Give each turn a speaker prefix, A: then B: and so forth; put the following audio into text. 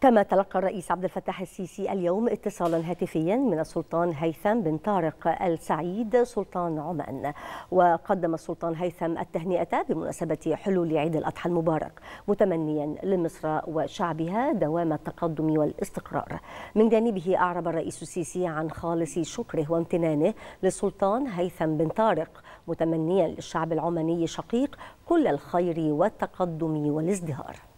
A: كما تلقى الرئيس عبد الفتاح السيسي اليوم اتصالا هاتفيا من السلطان هيثم بن طارق السعيد سلطان عمان وقدم السلطان هيثم التهنئة بمناسبة حلول عيد الأضحى المبارك متمنيا لمصر وشعبها دوام التقدم والاستقرار من جانبه أعرب الرئيس السيسي عن خالص شكره وامتنانه للسلطان هيثم بن طارق متمنيا للشعب العماني الشقيق كل الخير والتقدم والازدهار